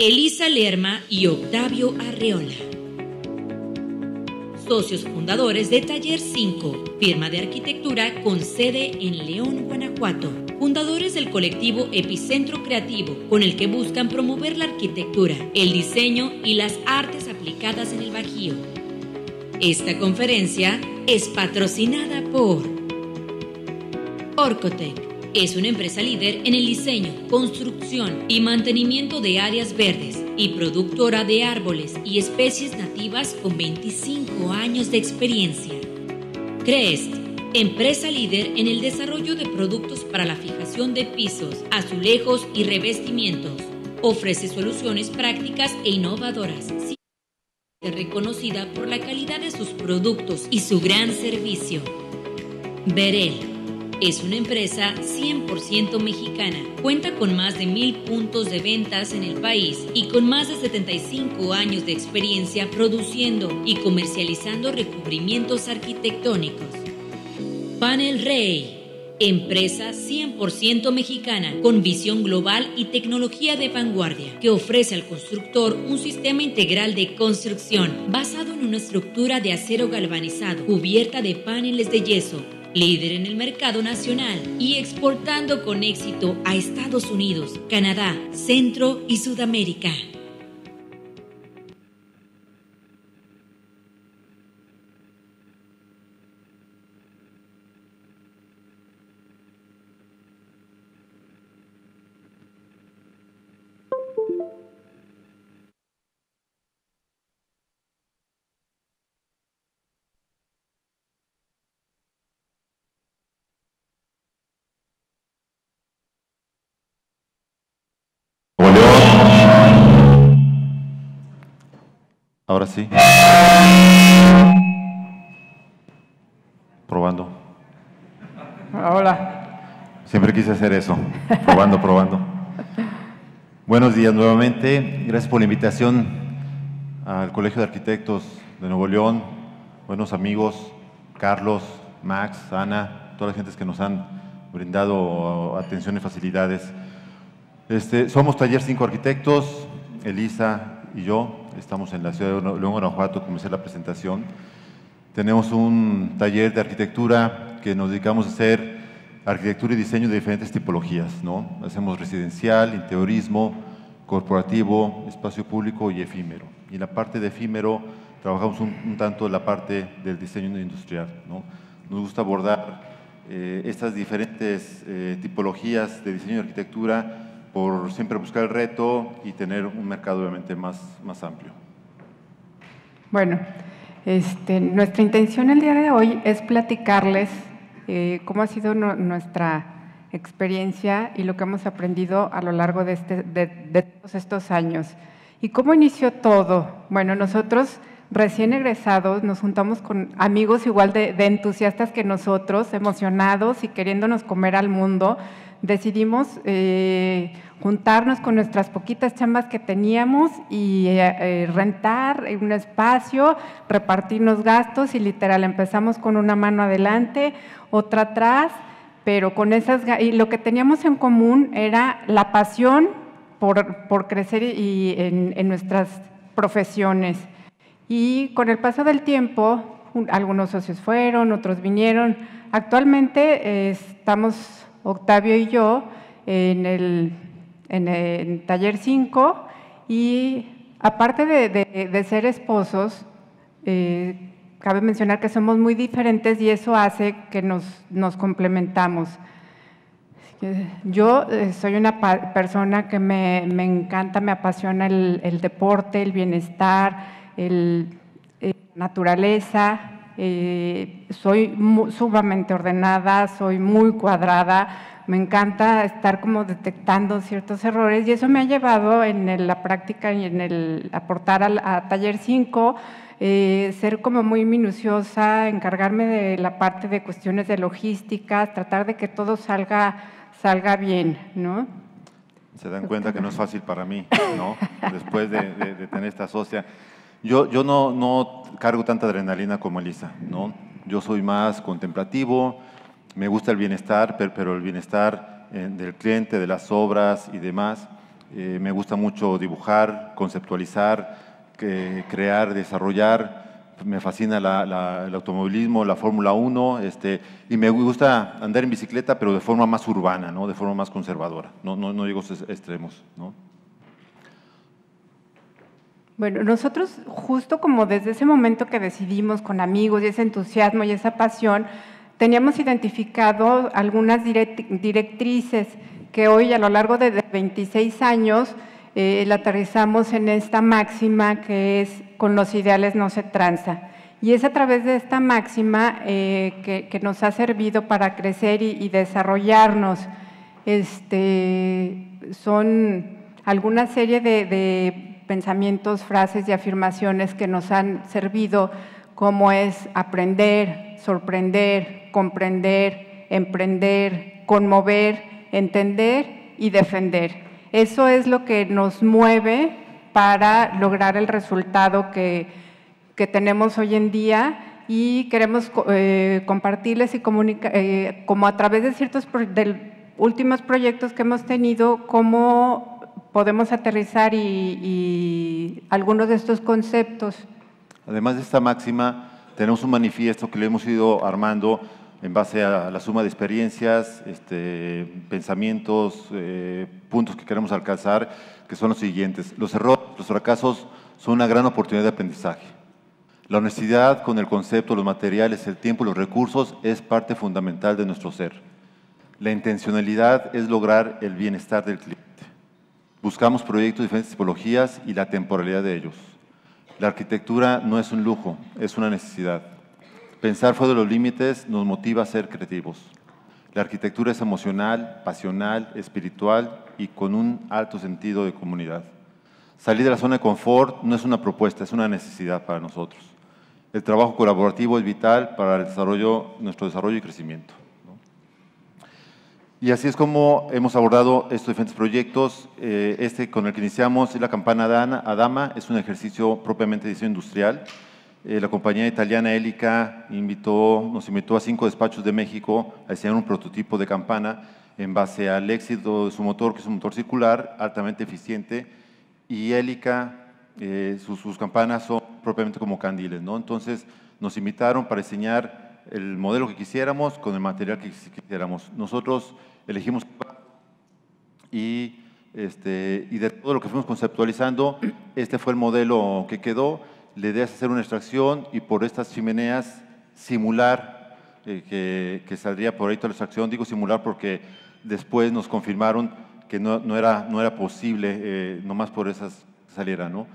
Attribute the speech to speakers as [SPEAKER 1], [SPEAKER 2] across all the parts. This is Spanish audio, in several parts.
[SPEAKER 1] Elisa Lerma y Octavio Arreola. Socios fundadores de Taller 5, firma de arquitectura con sede en León, Guanajuato. Fundadores del colectivo Epicentro Creativo, con el que buscan promover la arquitectura, el diseño y las artes aplicadas en el Bajío. Esta conferencia es patrocinada por Orcotec. Es una empresa líder en el diseño, construcción y mantenimiento de áreas verdes y productora de árboles y especies nativas con 25 años de experiencia. Crest, empresa líder en el desarrollo de productos para la fijación de pisos, azulejos y revestimientos. Ofrece soluciones prácticas e innovadoras reconocida por la calidad de sus productos y su gran servicio. Verel es una empresa 100% mexicana. Cuenta con más de mil puntos de ventas en el país y con más de 75 años de experiencia produciendo y comercializando recubrimientos arquitectónicos. Panel Rey. Empresa 100% mexicana con visión global y tecnología de vanguardia que ofrece al constructor un sistema integral de construcción basado en una estructura de acero galvanizado cubierta de paneles de yeso líder en el mercado nacional y exportando con éxito a Estados Unidos, Canadá, Centro y Sudamérica.
[SPEAKER 2] Ahora sí. Probando.
[SPEAKER 3] Hola.
[SPEAKER 2] Siempre quise hacer eso. Probando, probando. Buenos días nuevamente. Gracias por la invitación al Colegio de Arquitectos de Nuevo León. Buenos amigos, Carlos, Max, Ana, todas las gentes que nos han brindado atención y facilidades. Este, somos Taller 5 Arquitectos, Elisa y yo estamos en la ciudad de León, Guanajuato, comencé la presentación. Tenemos un taller de arquitectura que nos dedicamos a hacer arquitectura y diseño de diferentes tipologías, ¿no? Hacemos residencial, interiorismo, corporativo, espacio público y efímero. Y en la parte de efímero trabajamos un, tanto tanto la parte del diseño industrial, ¿no? Nos gusta abordar eh, estas diferentes eh, tipologías de diseño y arquitectura por siempre buscar el reto y tener un mercado obviamente más, más amplio.
[SPEAKER 3] Bueno, este, nuestra intención el día de hoy es platicarles eh, cómo ha sido nuestra experiencia y lo que hemos aprendido a lo largo de, este, de, todos estos años. ¿Y cómo inició todo? Bueno, nosotros recién egresados nos juntamos con amigos igual de, entusiastas que nosotros, emocionados y queriéndonos comer al mundo. Decidimos... Eh, juntarnos con nuestras poquitas chambas que teníamos y eh, eh, rentar un espacio, repartirnos gastos y literal empezamos con una mano adelante, otra atrás, pero con esas y lo que teníamos en común era la pasión por, crecer y en, nuestras profesiones. Y con el paso del tiempo, algunos socios fueron, otros vinieron. Actualmente eh, estamos Octavio y yo en el en el taller 5 y aparte de, ser esposos, eh, cabe mencionar que somos muy diferentes y eso hace que nos, complementamos. Yo eh, soy una persona que me, encanta, me apasiona el, deporte, el bienestar, la eh, naturaleza. soy sumamente ordenada, soy muy cuadrada, me encanta estar como detectando ciertos errores y eso me ha llevado en la práctica y en el aportar al, Taller 5, eh, ser como muy minuciosa, encargarme de la parte de cuestiones de logística, tratar de que todo salga, salga bien, ¿no?
[SPEAKER 2] Se dan cuenta que no es fácil para mí, ¿no? Después de, tener esta socia. Yo, yo no, no cargo tanta adrenalina como Elisa, ¿no? Yo soy más contemplativo, me gusta el bienestar, pero el bienestar eh, del cliente, de las obras y demás. Eh, me gusta mucho dibujar, conceptualizar, crear, desarrollar. Me fascina el automovilismo, la Fórmula 1, este, y me gusta andar en bicicleta, pero de forma más urbana, ¿no? de forma más conservadora. No, no, no digo extremos.
[SPEAKER 3] Bueno, nosotros justo como desde ese momento que decidimos con amigos y ese entusiasmo y esa pasión, teníamos identificado algunas directrices que hoy a lo largo de 26 años eh, la aterrizamos en esta máxima que es con los ideales no se tranza. Y es a través de esta máxima eh, que, nos ha servido para crecer y, desarrollarnos. Este, son alguna serie de, de pensamientos, frases y afirmaciones que nos han servido, como es aprender, sorprender, comprender, emprender, conmover, entender y defender. Eso es lo que nos mueve para lograr el resultado que, que tenemos hoy en día y queremos eh, compartirles y comunicar, eh, como a través de ciertos últimos proyectos que hemos tenido, cómo podemos aterrizar y, y, algunos de estos conceptos.
[SPEAKER 2] Además de esta máxima, tenemos un manifiesto que lo hemos ido armando en base a la suma de experiencias, este, pensamientos, eh, puntos que queremos alcanzar, que son los siguientes. Los errores, los fracasos son una gran oportunidad de aprendizaje. La honestidad con el concepto, los materiales, el tiempo, los recursos es parte fundamental de nuestro ser. La intencionalidad es lograr el bienestar del cliente. Buscamos proyectos de diferentes tipologías y la temporalidad de ellos. La arquitectura no es un lujo, es una necesidad. Pensar fuera de los límites nos motiva a ser creativos. La arquitectura es emocional, pasional, espiritual y con un alto sentido de comunidad. Salir de la zona de confort no es una propuesta, es una necesidad para nosotros. El trabajo colaborativo es vital para el desarrollo, nuestro desarrollo y crecimiento. Y así es como hemos abordado estos diferentes proyectos. Eh, este con el que iniciamos es la campana Adama, es un ejercicio propiamente de diseño industrial. Eh, la compañía italiana Elica nos invitó a cinco despachos de México a diseñar un prototipo de campana en base al éxito de su motor, que es un motor circular altamente eficiente, y Elica, eh, sus, campanas son propiamente como candiles, ¿no? Entonces nos invitaron para diseñar el modelo que quisiéramos con el material que quisiéramos. Nosotros elegimos y, este, y de todo lo que fuimos conceptualizando, este fue el modelo que quedó la idea hacer una extracción y por estas chimeneas simular eh, que, saldría por ahí toda la extracción. Digo simular porque después nos confirmaron que no, era, no era posible eh, nomás por esas saliera. ¿no?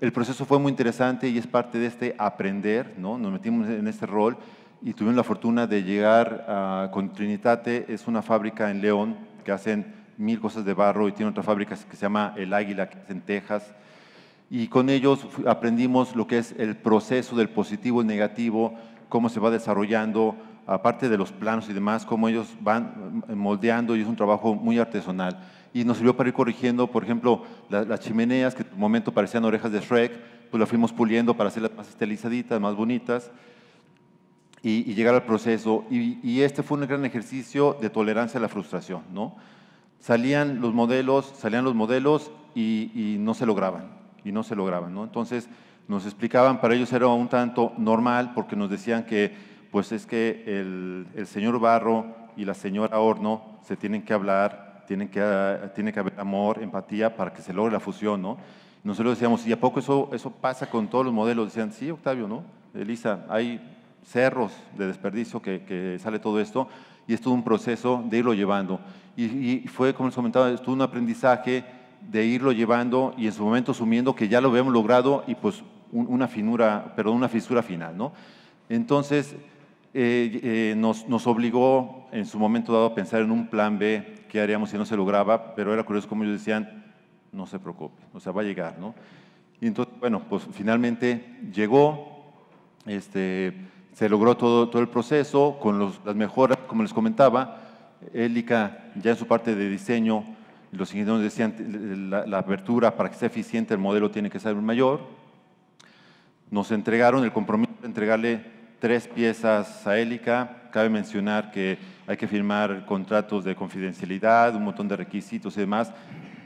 [SPEAKER 2] El proceso fue muy interesante y es parte de este aprender. ¿no? Nos metimos en este rol y tuvimos la fortuna de llegar con Trinitate, es una fábrica en León que hacen mil cosas de barro y tiene otra fábrica que se llama El Águila, que es en Texas, y con ellos aprendimos lo que es el proceso del positivo y negativo, cómo se va desarrollando, aparte de los planos y demás, cómo ellos van mm, moldeando y es un trabajo muy artesanal. Y nos sirvió para ir corrigiendo, por ejemplo, las chimeneas que en un momento parecían orejas de Shrek, pues las fuimos puliendo para hacerlas más estilizaditas, más bonitas y, llegar al proceso. Y, este fue un gran ejercicio de tolerancia a la frustración, ¿no? Salían los modelos, salían los modelos y, y no se lograban y no se lograban. ¿no? Entonces nos explicaban, para ellos era un tanto normal porque nos decían que pues es que el, señor Barro y la señora Horno se tienen que hablar, tienen que, tiene que haber amor, empatía para que se logre la fusión. ¿no? Nosotros decíamos, ¿y a poco eso, eso pasa con todos los modelos? Decían, sí, Octavio, ¿no? Elisa, hay cerros de desperdicio que, que sale todo esto y es todo un proceso de irlo llevando. Y, y fue, como les comentaba, es todo un aprendizaje de irlo llevando y en su momento asumiendo que ya lo habíamos logrado y pues una, finura, perdón, una fisura final. ¿no? Entonces, eh, eh, nos, obligó en su momento dado a pensar en un plan B, qué haríamos si no se lograba, pero era curioso como ellos decían, no se preocupe, o sea, va a llegar, ¿no? Y entonces, bueno, pues finalmente llegó, este, se logró todo, todo el proceso con las mejoras, como les comentaba, Élica ya en su parte de diseño los ingenieros decían la, apertura para que sea eficiente el modelo tiene que ser mayor. Nos entregaron el compromiso de entregarle tres piezas a Élica. Cabe mencionar que hay que firmar contratos de confidencialidad, un montón de requisitos y demás,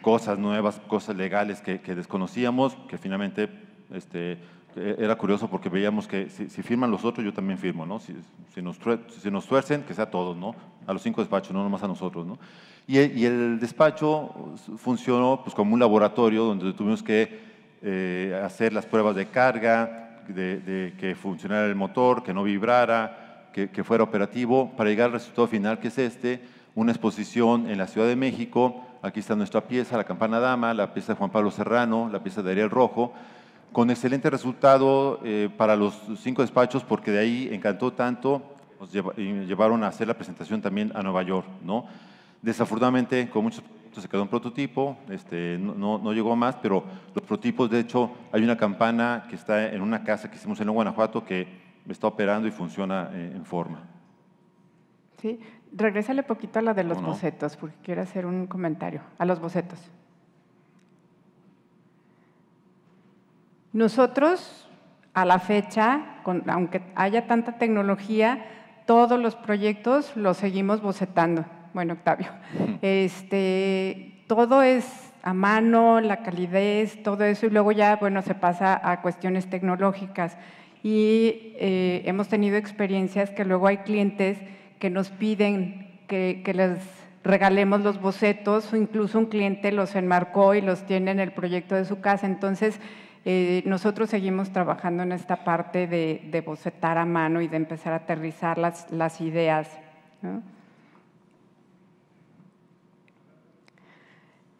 [SPEAKER 2] cosas nuevas, cosas legales que, desconocíamos, que finalmente este, era curioso porque veíamos que si, firman los otros, yo también firmo, ¿no? Si, nos, tuercen, que sea todos, ¿no? A los cinco despachos, no nomás a nosotros, ¿no? E, y, el despacho funcionó pues, como un laboratorio donde tuvimos que eh, hacer las pruebas de carga, de, que funcionara el motor, que no vibrara, que, fuera operativo, para llegar al resultado final que es este, una exposición en la Ciudad de México. Aquí está nuestra pieza, la campana dama, la pieza de Juan Pablo Serrano, la pieza de Ariel Rojo, con excelente resultado eh, para los cinco despachos porque de ahí encantó tanto, nos llevaron a hacer la presentación también a Nueva York. ¿no? Desafortunadamente, con muchos se quedó un prototipo, este, no, llegó más, pero los prototipos, de hecho, hay una campana que está en una casa que hicimos en Guanajuato que está operando y funciona eh, en forma.
[SPEAKER 3] Sí, regrésale poquito a la de los bocetos, porque quiero hacer un comentario, a los bocetos. Nosotros, a la fecha, aunque haya tanta tecnología, todos los proyectos los seguimos bocetando bueno, Octavio. Este, todo es a mano, la calidez, todo eso, y luego ya, bueno, se pasa a cuestiones tecnológicas. Y eh, hemos tenido experiencias que luego hay clientes que nos piden que, les regalemos los bocetos, o incluso un cliente los enmarcó y los tiene en el proyecto de su casa. Entonces, eh, nosotros seguimos trabajando en esta parte de, bocetar a mano y de empezar a aterrizar las, las ideas. ¿no?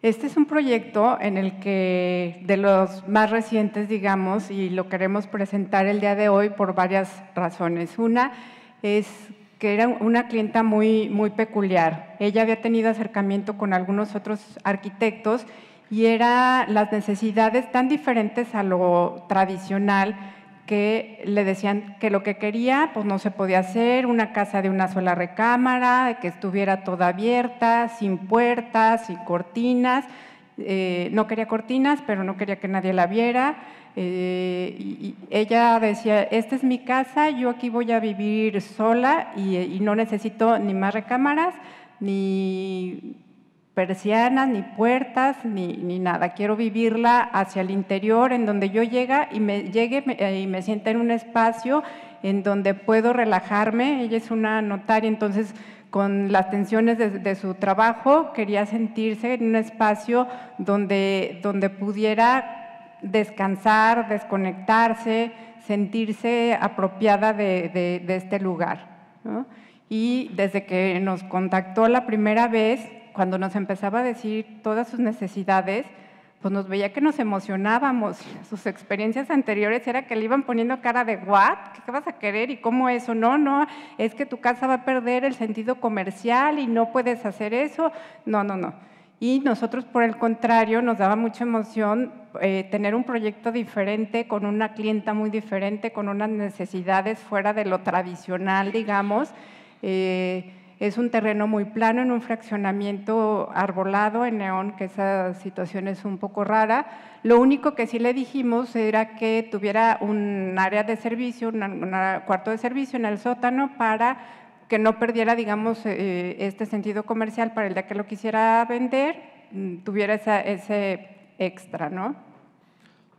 [SPEAKER 3] Este es un proyecto en el que de los más recientes, digamos, y lo queremos presentar el día de hoy por varias razones. Una es que era una clienta muy, muy peculiar. Ella había tenido acercamiento con algunos otros arquitectos y eran las necesidades tan diferentes a lo tradicional que le decían que lo que quería pues no se podía hacer, una casa de una sola recámara, que estuviera toda abierta, sin puertas, sin cortinas. Eh, no quería cortinas, pero no quería que nadie la viera. Eh, ella decía, esta es mi casa, yo aquí voy a vivir sola y no necesito ni más recámaras, ni persianas, ni puertas, ni, nada. Quiero vivirla hacia el interior, en donde yo llega y me llegue eh, y me sienta en un espacio en donde puedo relajarme. Ella es una notaria, entonces con las tensiones de, su trabajo quería sentirse en un espacio donde, donde pudiera descansar, desconectarse, sentirse apropiada de, este lugar. Y desde que nos contactó la primera vez, cuando nos empezaba a decir todas sus necesidades, pues nos veía que nos emocionábamos. Sus experiencias anteriores era que le iban poniendo cara de what, ¿qué vas a querer y cómo eso? No, no, es que tu casa va a perder el sentido comercial y no puedes hacer eso. No, no, no. Y nosotros, por el contrario, nos daba mucha emoción eh, tener un proyecto diferente, con una clienta muy diferente, con unas necesidades fuera de lo tradicional, digamos. Eh, es un terreno muy plano en un fraccionamiento arbolado en neón, que esa situación es un poco rara. Lo único que sí le dijimos era que tuviera un área de servicio, un cuarto de servicio en el sótano para que no perdiera, digamos, eh, este sentido comercial para el día que lo quisiera vender, mm, tuviera ese extra, ¿no?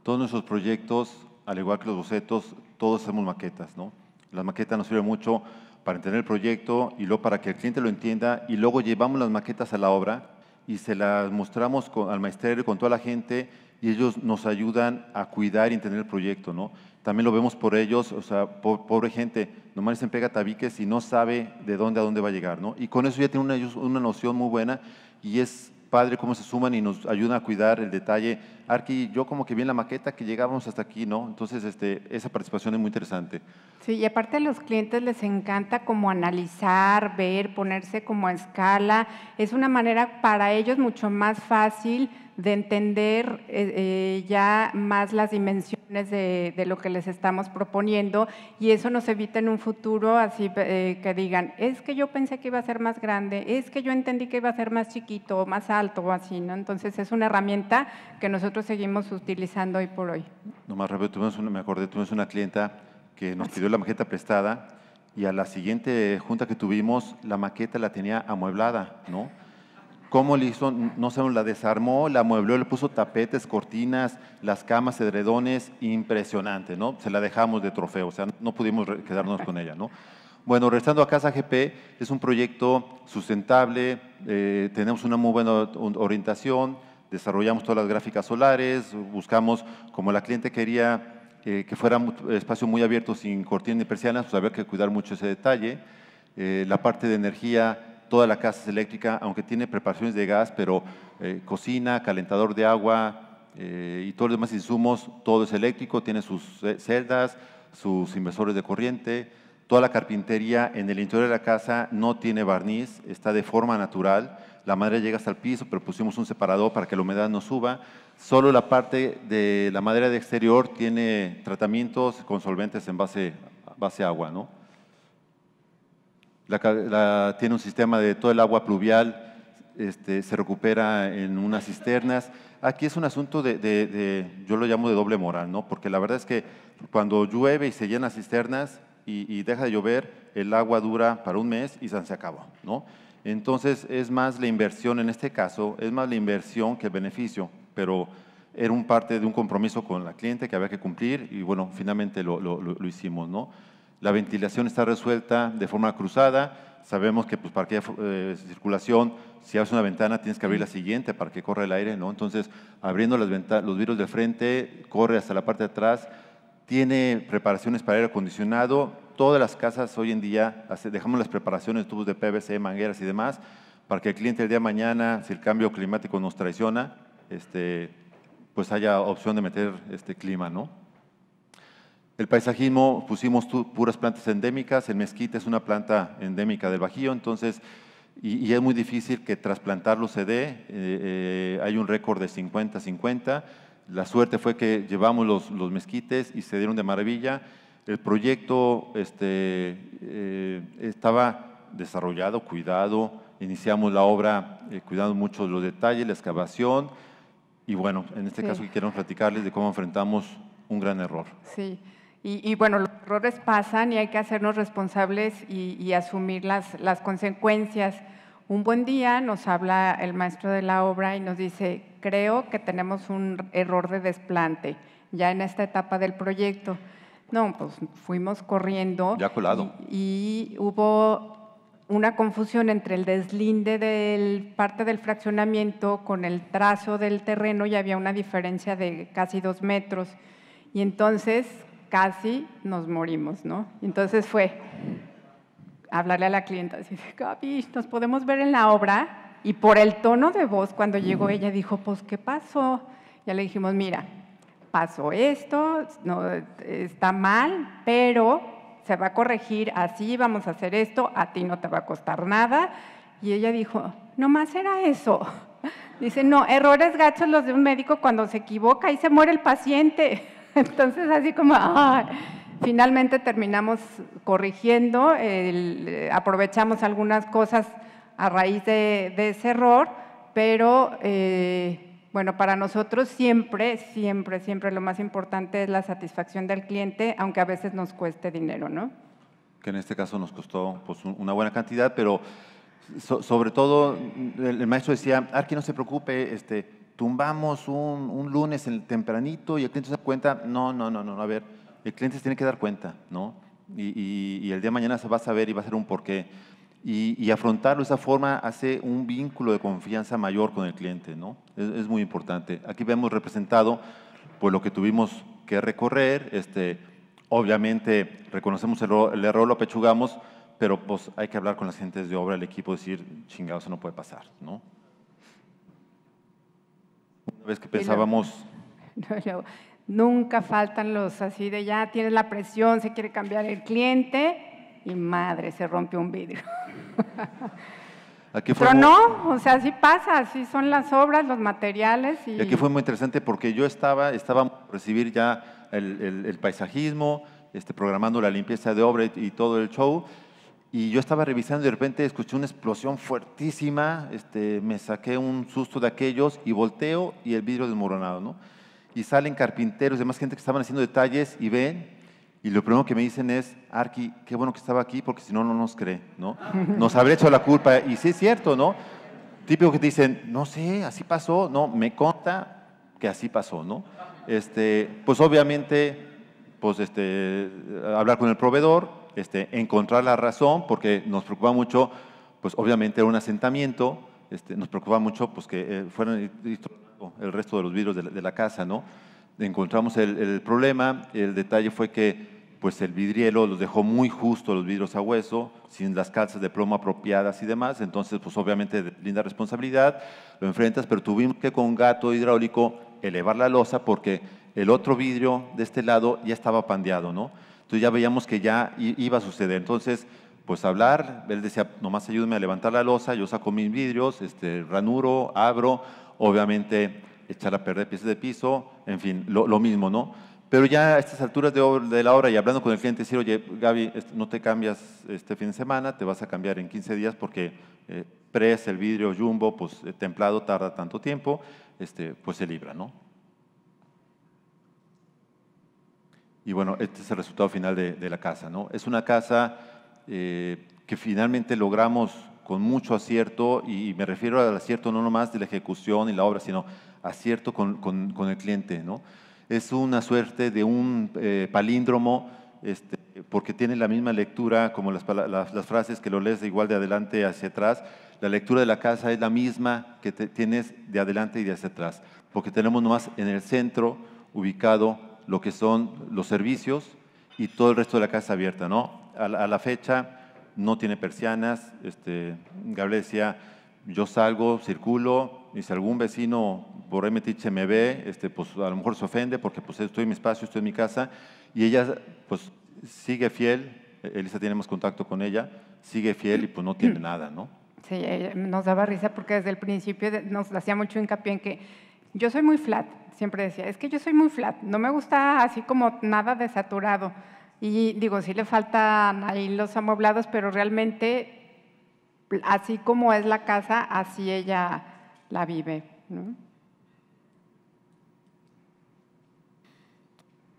[SPEAKER 2] Todos nuestros proyectos, al igual que los bocetos, todos hacemos maquetas, ¿no? la maqueta nos sirve mucho para entender el proyecto y luego para que el cliente lo entienda y luego llevamos las maquetas a la obra y se las mostramos con, al maestro con toda la gente y ellos nos ayudan a cuidar y entender el proyecto, ¿no? También lo vemos por ellos, o sea, pobre gente, nomás se pega tabiques y no sabe de dónde a dónde va a llegar, ¿no? Y con eso ya tiene una, una noción muy buena y es padre cómo se suman y nos ayudan a cuidar el detalle. Arqui, yo como que vi en la maqueta que llegábamos hasta aquí, ¿no? Entonces, este, esa participación es muy interesante.
[SPEAKER 3] Sí, y aparte a los clientes les encanta como analizar, ver, ponerse como a escala. Es una manera para ellos mucho más fácil de entender eh, eh, ya más las dimensiones de, de, lo que les estamos proponiendo y eso nos evita en un futuro así eh, que digan, es que yo pensé que iba a ser más grande, es que yo entendí que iba a ser más chiquito, más alto o así, ¿no? Entonces es una herramienta que nosotros seguimos utilizando hoy por hoy.
[SPEAKER 2] No más rápido, tuvimos me acordé, tuvimos una clienta que nos pidió la maqueta prestada y a la siguiente junta que tuvimos la maqueta la tenía amueblada, ¿no? cómo le hizo, no sé, la desarmó, la muebló, le puso tapetes, cortinas, las camas, edredones, impresionante, ¿no? Se la dejamos de trofeo, o sea, no pudimos quedarnos con ella, ¿no? Bueno, regresando a Casa GP, es un proyecto sustentable, eh, tenemos una muy buena orientación, desarrollamos todas las gráficas solares, buscamos, como la cliente quería eh, que fuera un espacio muy abierto sin cortinas ni persianas, pues había que cuidar mucho ese detalle. Eh, la parte de energía toda la casa es eléctrica, aunque tiene preparaciones de gas, pero eh, cocina, calentador de agua eh, y todos los demás insumos, todo es eléctrico, tiene sus eh, celdas, sus inversores de corriente, toda la carpintería en el interior de la casa no tiene barniz, está de forma natural, la madera llega hasta el piso, pero pusimos un separador para que la humedad no suba, solo la parte de la madera de exterior tiene tratamientos con solventes en base, base agua, ¿no? la, tiene un sistema de todo el agua pluvial, este, se recupera en unas cisternas. Aquí es un asunto de, yo lo llamo de doble moral, ¿no? porque la verdad es que cuando llueve y se llenan cisternas y, deja de llover, el agua dura para un mes y se acaba, ¿no? Entonces es más la inversión en este caso, es más la inversión que el beneficio, pero era un parte de un compromiso con la cliente que había que cumplir y bueno, finalmente lo, lo hicimos. ¿no? la ventilación está resuelta de forma cruzada, sabemos que pues, para que haya eh, circulación, si abres una ventana tienes que abrir la siguiente para que corra el aire, ¿no? Entonces, abriendo los virus de frente, corre hasta la parte de atrás, tiene preparaciones para aire acondicionado, todas las casas hoy en día dejamos las preparaciones, tubos de PVC, mangueras y demás, para que el cliente el día de mañana, si el cambio climático nos traiciona, este, pues haya opción de meter este clima, ¿no? El paisajismo pusimos puras plantas endémicas, el mezquite es una planta endémica del Bajío, entonces, y, es muy difícil que trasplantarlo se dé, eh, eh, hay un récord de 50-50, la suerte fue que llevamos los, mezquites y se dieron de maravilla, el proyecto este, eh, estaba desarrollado, cuidado, iniciamos la obra cuidando mucho los detalles, la excavación, y bueno, en este caso quiero platicarles de cómo enfrentamos un gran error.
[SPEAKER 3] Sí. Y, bueno, los errores pasan y hay que hacernos responsables y, asumir las, consecuencias. Un buen día nos habla el maestro de la obra y nos dice, creo que tenemos un error de desplante ya en esta etapa del proyecto. No, pues fuimos corriendo. colado. Y, hubo una confusión entre el deslinde del parte del fraccionamiento con el trazo del terreno y había una diferencia de casi dos metros. Y entonces casi nos morimos, ¿no? Entonces fue hablarle a la clienta, así, Gaby, nos podemos ver en la obra, y por el tono de voz, cuando llegó ella dijo, pues, ¿qué pasó? Ya le dijimos, mira, pasó esto, no, está mal, pero se va a corregir así, vamos a hacer esto, a ti no te va a costar nada. Y ella dijo, nomás era eso. Dice, no, errores gachos los de un médico cuando se equivoca y se muere el paciente. Entonces, así como, finalmente terminamos corrigiendo, eh, aprovechamos algunas cosas a raíz de, ese error, pero eh, bueno, para nosotros siempre, siempre, siempre lo más importante es la satisfacción del cliente, aunque a veces nos cueste dinero, ¿no?
[SPEAKER 2] Que en este caso nos costó pues, una buena cantidad, pero sobre todo el, el, maestro decía, Arqui, no se preocupe, este, tumbamos un, un lunes tempranito y el cliente se da cuenta, no, no, no, no, a ver, el cliente se tiene que dar cuenta, ¿no? Y, y, el día de mañana se va a saber y va a ser un porqué. Y, y, afrontarlo de esa forma hace un vínculo de confianza mayor con el cliente, ¿no? Es, muy importante. Aquí vemos representado pues, lo que tuvimos que recorrer. Este, obviamente reconocemos el, el error, lo pechugamos pero pues, hay que hablar con las gentes de obra, el equipo, decir, chingados, eso no puede pasar, ¿no? vez que pensábamos.
[SPEAKER 3] nunca faltan los así de ya tienes la presión, se quiere cambiar el cliente y madre, se rompe un vidrio.
[SPEAKER 2] Pero no,
[SPEAKER 3] o sea, así pasa, así son las obras, los materiales. Y... aquí fue
[SPEAKER 2] muy interesante porque yo estaba, estaba recibir ya el, paisajismo, este, programando la limpieza de obra y todo el show, y yo estaba revisando y de repente escuché una explosión fuertísima, este, me saqué un susto de aquellos y volteo y el vidrio desmoronado, ¿no? Y salen carpinteros, y demás gente que estaban haciendo detalles y ven y lo primero que me dicen es, Arqui, qué bueno que estaba aquí porque si no, no nos cree, ¿no? Nos habría hecho la culpa y sí es cierto, ¿no? Típico que te dicen, no sé, así pasó, no, me conta que así pasó, ¿no? Este, pues obviamente, pues este, hablar con el proveedor, este, encontrar la razón, porque nos preocupa mucho, pues obviamente era un asentamiento, este, nos preocupa mucho pues, que fueron eh, fueran el resto de los vidrios de la, casa, ¿no? Encontramos el, problema, el detalle fue que pues el vidrielo los dejó muy justo los vidrios a hueso, sin las calzas de plomo apropiadas y demás, entonces pues obviamente linda responsabilidad, lo enfrentas, pero tuvimos que con gato hidráulico elevar la losa porque el otro vidrio de este lado ya estaba pandeado, ¿no? Entonces ya veíamos que ya iba a suceder. Entonces, pues hablar, él decía, nomás ayúdame a levantar la losa, yo saco mis vidrios, este, ranuro, abro, obviamente echar a perder piezas de piso, en fin, lo, mismo, ¿no? Pero ya a estas alturas de, la obra y hablando con el cliente, decir, oye, Gaby, no te cambias este fin de semana, te vas a cambiar en 15 días porque eh, pres, el vidrio, jumbo, pues templado tarda tanto tiempo, este, pues se libra, ¿no? Y bueno, este es el resultado final de, la casa. ¿no? Es una casa eh, que finalmente logramos con mucho acierto, y me refiero al acierto no nomás de la ejecución y la obra, sino acierto con, el cliente. ¿no? Es una suerte de un eh, palíndromo, este, porque tiene la misma lectura como las, las, frases que lo lees de igual de adelante hacia atrás. La lectura de la casa es la misma que tienes de adelante y de hacia atrás, porque tenemos nomás en el centro ubicado lo que son los servicios y todo el resto de la casa abierta. ¿no? A, la, fecha no tiene persianas. Este, Gabriel decía, yo salgo, circulo, y si algún vecino por ahí me ve, este, pues a lo mejor se ofende porque pues estoy en mi espacio, estoy en mi casa, y ella pues sigue fiel, e-, Elisa tiene más contacto con ella, sigue fiel y pues no tiene nada, ¿no?
[SPEAKER 3] Sí, nos daba risa porque desde el principio nos hacía mucho hincapié en que yo soy muy flat, siempre decía, es que yo soy muy flat, no me gusta así como nada saturado. Y digo, sí le faltan ahí los amoblados, pero realmente así como es la casa, así ella la vive.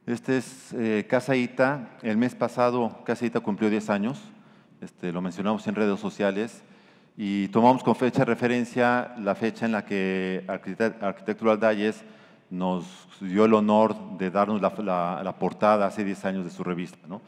[SPEAKER 2] Este es eh, Casa Ita. El mes pasado Casa Ita cumplió 10 años. Este, lo mencionamos en redes sociales y tomamos con fecha de referencia la fecha en la que Arquitectural Dalles nos dio el honor de darnos la, portada hace 10 años de su revista. ¿no?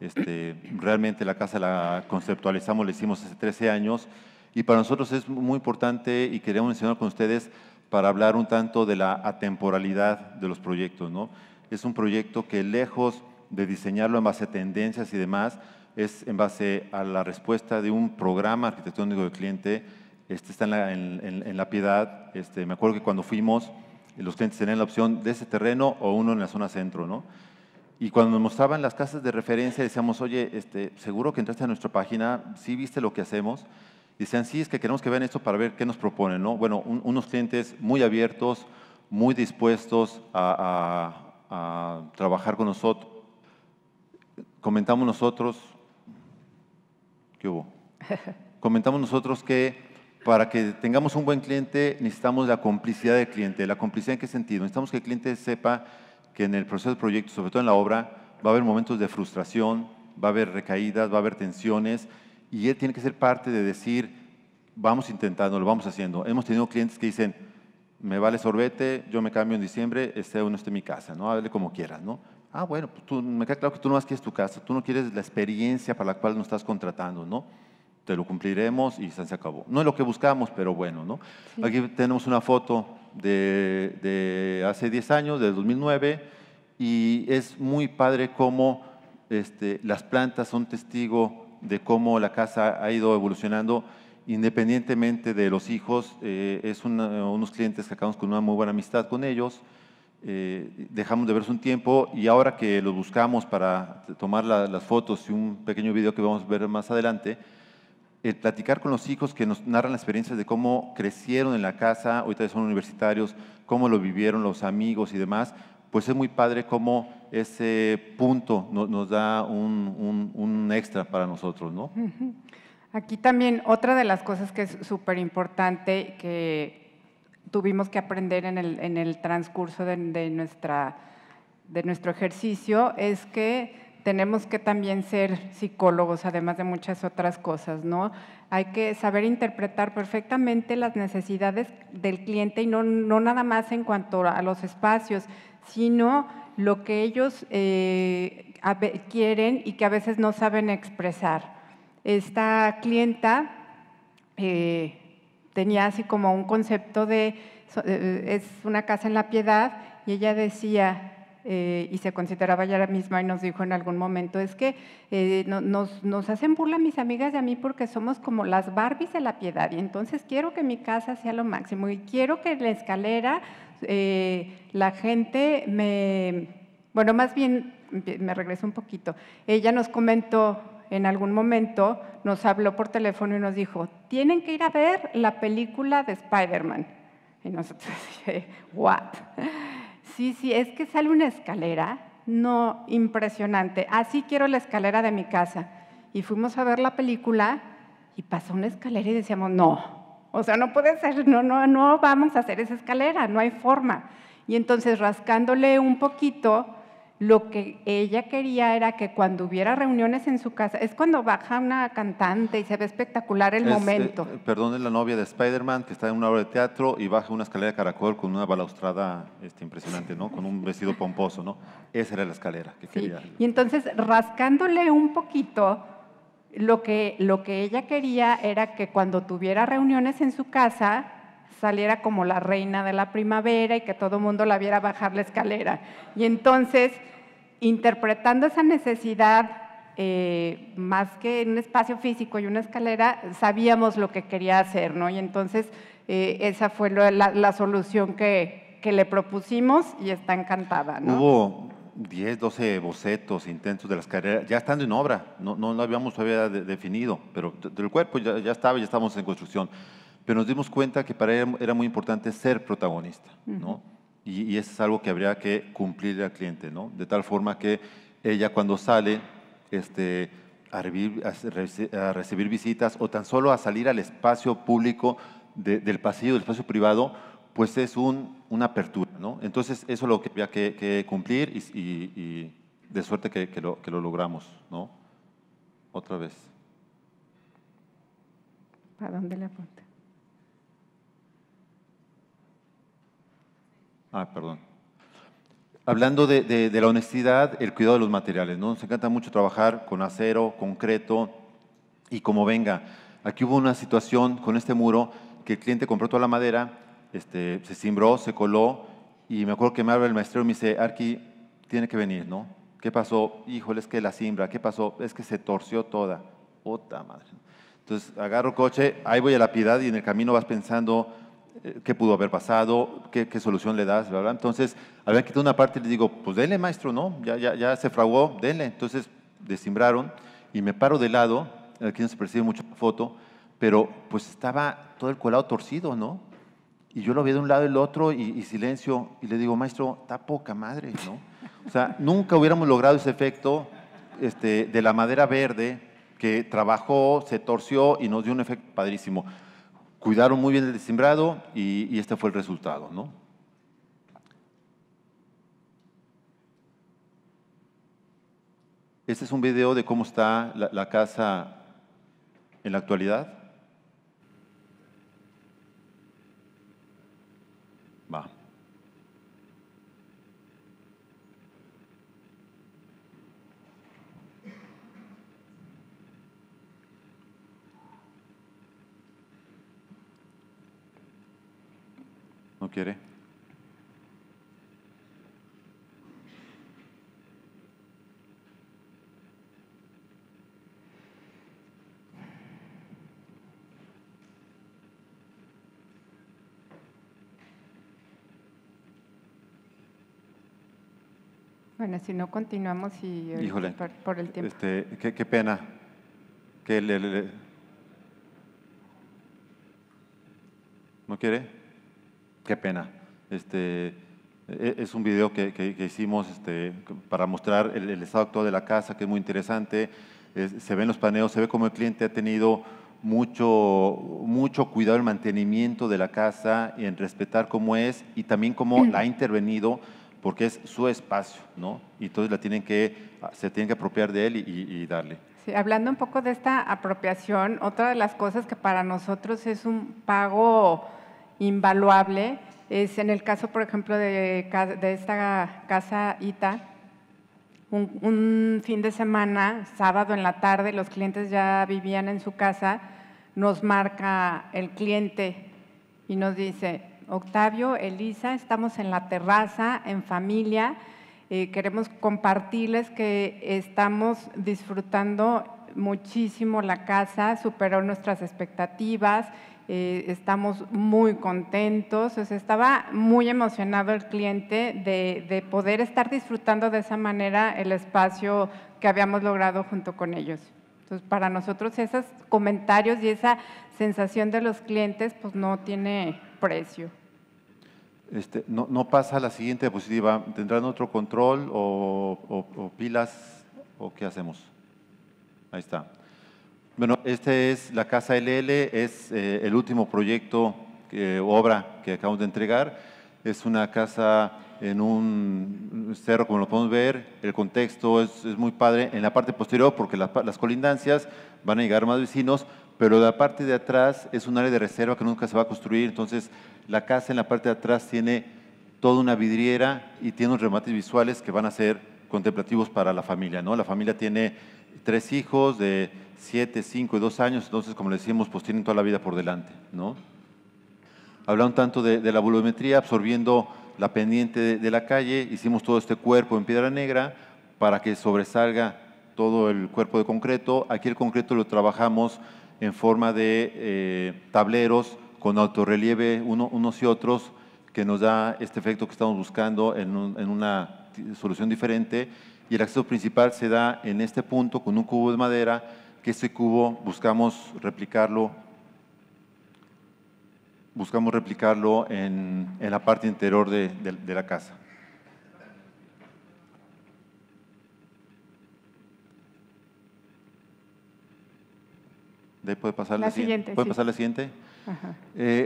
[SPEAKER 2] Este, realmente la casa la conceptualizamos, la hicimos hace 13 años y para nosotros es muy importante y queremos mencionar con ustedes para hablar un tanto de la atemporalidad de los proyectos. ¿no? Es un proyecto que lejos de diseñarlo en base a tendencias y demás, es en base a la respuesta de un programa arquitectónico del cliente. Este está en la, Piedad. Este, me acuerdo que cuando fuimos, los clientes tenían la opción de ese terreno o uno en la zona centro, ¿no? Y cuando nos mostraban las casas de referencia, decíamos, oye, este, seguro que entraste a nuestra página, sí viste lo que hacemos. Y decían, sí, es que queremos que vean esto para ver qué nos proponen, ¿no? Bueno, unos clientes muy abiertos, muy dispuestos a trabajar con nosotros. Comentamos nosotros ¿Qué hubo? Comentamos nosotros que para que tengamos un buen cliente necesitamos la complicidad del cliente. ¿La complicidad en qué sentido? Necesitamos que el cliente sepa que en el proceso de proyecto, sobre todo en la obra, va a haber momentos de frustración, va a haber recaídas, va a haber tensiones y él tiene que ser parte de decir, vamos intentando, lo vamos haciendo. Hemos tenido clientes que dicen, me vale sorbete, yo me cambio en diciembre, este uno esté en mi casa, ¿no? Hable como quieras, ¿no? Ah, bueno, pues tú, me queda claro que tú no más quieres tu casa, tú no quieres la experiencia para la cual nos estás contratando, ¿no? Te lo cumpliremos y se acabó. No es lo que buscamos, pero bueno, ¿no? Aquí tenemos una foto de, hace 10 años, de 2009, y es muy padre cómo este, las plantas son testigo de cómo la casa ha ido evolucionando independientemente de los hijos. Eh, es unos clientes que acabamos con una muy buena amistad con ellos eh, dejamos de verse un tiempo y ahora que lo buscamos para tomar las fotos y un pequeño video que vamos a ver más adelante, el eh, platicar con los hijos que nos narran las experiencias de cómo crecieron en la casa, ahorita son universitarios, cómo lo vivieron los amigos y demás, pues es muy padre cómo ese punto nos da un, extra para nosotros, ¿no?
[SPEAKER 3] Aquí también otra de las cosas que es súper importante que tuvimos que aprender en el, en el transcurso de, nuestra, de nuestro ejercicio es que tenemos que también ser psicólogos, además de muchas otras cosas, ¿no? Hay que saber interpretar perfectamente las necesidades del cliente y no, no nada más en cuanto a los espacios, sino lo que ellos eh, quieren y que a veces no saben expresar. Esta clienta eh, tenía así como un concepto de, eh, eh, es una casa en la piedad, y ella decía, eh, y se consideraba ya ella misma y nos dijo en algún momento, es que nos, hacen burla mis amigas de a mí porque somos como las Barbies de la piedad, y entonces quiero que mi casa sea lo máximo, y quiero que la escalera la gente me, bueno, más bien, me regreso un poquito, ella nos comentó en algún momento nos habló por teléfono y nos dijo, tienen que ir a ver la película de Spider-Man. Y nosotros, ¿what? Sí, sí, es que sale una escalera, no, impresionante. Así quiero la escalera de mi casa. Y fuimos a ver la película y pasó una escalera y decíamos, no, o sea, no puede ser, no, no, no vamos a hacer esa escalera, no hay forma. Y entonces rascándole un poquito, lo que ella quería era que cuando hubiera reuniones en su casa, es cuando baja una cantante y se ve espectacular el eh, momento.
[SPEAKER 2] perdón, es la novia de Spider-Man que está en una obra de teatro y baja una escalera de caracol con una balaustrada este, impresionante, ¿no? Con un vestido pomposo, ¿no? Esa era la escalera que quería.
[SPEAKER 3] Y entonces, rascándole un poquito, lo que, lo que ella quería era que cuando tuviera reuniones en su casa, saliera como la reina de la primavera y que todo el mundo la viera bajar la escalera. Y entonces interpretando esa necesidad eh, más que en un espacio físico y una escalera, sabíamos lo que quería hacer, ¿no? Y entonces eh, esa fue la, solución que, le propusimos y está encantada, ¿no?
[SPEAKER 2] Hubo 10, 12 bocetos, intentos de la escalera, ya estando en obra, no, no lo habíamos todavía definido, pero del cuerpo ya, estaba, ya estábamos en construcción. Pero nos dimos cuenta que para él era muy importante ser protagonista, ¿no? y, eso es algo que habría que cumplirle al cliente, ¿no? De tal forma que ella cuando sale este, a, recibir visitas o tan solo a salir al espacio público del pasillo, del espacio privado, pues es un, una apertura, ¿no? Entonces eso es lo que había que, cumplir y, de suerte que, que, lo, que lo logramos, ¿no? Otra vez.
[SPEAKER 3] ¿Para dónde le apunta?
[SPEAKER 2] Ah, perdón. Hablando de, la honestidad, el cuidado de los materiales, ¿no? Nos encanta mucho trabajar con acero, concreto y como venga. Aquí hubo una situación con este muro que el cliente compró toda la madera, este, se cimbró, se coló y me acuerdo que me habla el maestro y me dice, Arqui, tiene que venir, ¿no? ¿Qué pasó? Híjole, es que la cimbra, ¿qué pasó? Es que se torció toda. Otra madre! Entonces agarro coche, ahí voy a la piedad y en el camino vas pensando, eh, qué pudo haber pasado, qué, solución le das, bla, Entonces, había quitado una parte y le digo, pues denle, maestro, ¿no? Ya, ya, se fraguó, denle. Entonces, desimbraron y me paro de lado, aquí no se percibe mucho la foto, pero pues estaba todo el colado torcido, ¿no? Y yo lo vi de un lado y el otro y, y silencio, y le digo, maestro, está poca madre, ¿no? O sea, nunca hubiéramos logrado ese efecto este, de la madera verde que trabajó, se torció y nos dio un efecto padrísimo cuidaron muy bien el desimbrado y, este fue el resultado, ¿no? Este es un video de cómo está la casa en la actualidad. ¿No quiere?
[SPEAKER 3] Bueno, si no continuamos y Híjole, por, el tiempo.
[SPEAKER 2] Este, qué, pena. Que ¿No quiere? qué pena. Este, e, es un video que, hicimos este, para mostrar el, estado actual de la casa, que es muy interesante. se ven los paneos, se ve cómo el cliente ha tenido mucho, mucho cuidado el mantenimiento de la casa, y en respetar cómo es y también cómo mm. la ha intervenido, porque es su espacio, ¿no? Y entonces la tienen que, se tienen que apropiar de él y, darle.
[SPEAKER 3] Sí, hablando un poco de esta apropiación, otra de las cosas que para nosotros es un pago invaluable es en el caso, por ejemplo, de, esta casa ITA, un, fin de semana, sábado en la tarde, los clientes ya vivían en su casa, nos marca el cliente y nos dice, Octavio, Elisa, estamos en la terraza, en familia, eh, queremos compartirles que estamos disfrutando muchísimo la casa, superó nuestras expectativas eh, estamos muy contentos, estaba muy emocionado el cliente de, poder estar disfrutando de esa manera el espacio que habíamos logrado junto con ellos. Entonces, para nosotros esos comentarios y esa sensación de los clientes, pues no tiene precio.
[SPEAKER 2] Este, no, pasa a la siguiente diapositiva. ¿Tendrán otro control o, o pilas o qué hacemos? Ahí está. Bueno, esta es la Casa LL, es eh, el último proyecto, obra que acabamos de entregar. Es una casa en un cerro, como lo podemos ver. El contexto es, muy padre en la parte posterior, porque las colindancias van a llegar más vecinos, pero la parte de atrás es un área de reserva que nunca se va a construir. Entonces, la casa en la parte de atrás tiene toda una vidriera y tiene unos remates visuales que van a ser contemplativos para la familia. La familia tiene tres hijos de siete, cinco y dos años, entonces, como le decimos, pues tienen toda la vida por delante, ¿no? Hablaron tanto de, la volumetría, absorbiendo la pendiente de, la calle, hicimos todo este cuerpo en piedra negra para que sobresalga todo el cuerpo de concreto. Aquí el concreto lo trabajamos en forma de eh, tableros con autorrelieve uno, unos y otros, que nos da este efecto que estamos buscando en, en una solución diferente. Y el acceso principal se da en este punto con un cubo de madera ese cubo buscamos replicarlo, buscamos replicarlo en, en la parte interior de, de, la casa. pasar la, siguiente. ¿Puede pasar la siguiente?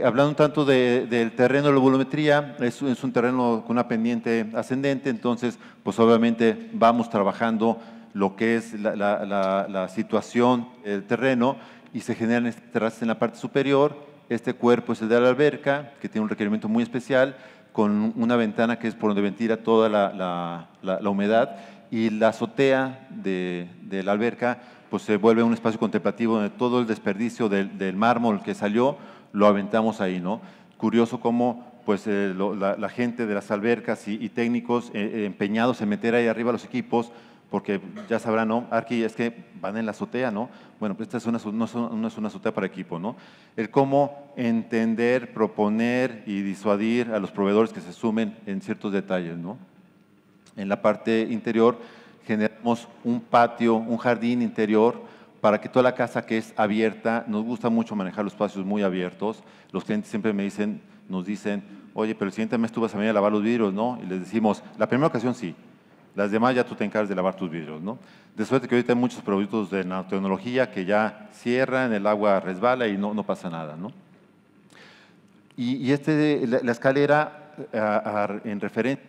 [SPEAKER 2] hablando un tanto del terreno de la volumetría, es, es, un terreno con una pendiente ascendente, entonces, pues obviamente vamos trabajando lo que es la, situación el terreno y se generan terrazas en la parte superior. Este cuerpo es el de la alberca, que tiene un requerimiento muy especial, con una ventana que es por donde ventila toda la, humedad y la azotea de, la alberca pues se vuelve un espacio contemplativo donde todo el desperdicio del, mármol que salió lo aventamos ahí, ¿no? Curioso cómo pues eh, la, gente de las albercas y, técnicos eh, eh, empeñados en meter ahí arriba los equipos, porque ya sabrán, ¿no? es que van en la azotea, ¿no? Bueno, pues esta no, es una, no es azotea para equipo, ¿no? El cómo entender, proponer y disuadir a los proveedores que se sumen en ciertos detalles, ¿no? En la parte interior generamos un patio, un jardín interior para que toda la casa que es abierta, nos gusta mucho manejar los espacios muy abiertos. Los clientes siempre me dicen, nos dicen, oye, pero el siguiente mes tú vas a venir a lavar los vidrios, ¿no? Y les decimos, la primera ocasión sí, las demás ya tú te encargas de lavar tus vidrios, ¿no? Después de que ahorita hay muchos productos de nanotecnología que ya cierran, el agua resbala y no, no pasa nada, ¿no? Y, este, la, la escalera eh, en referencia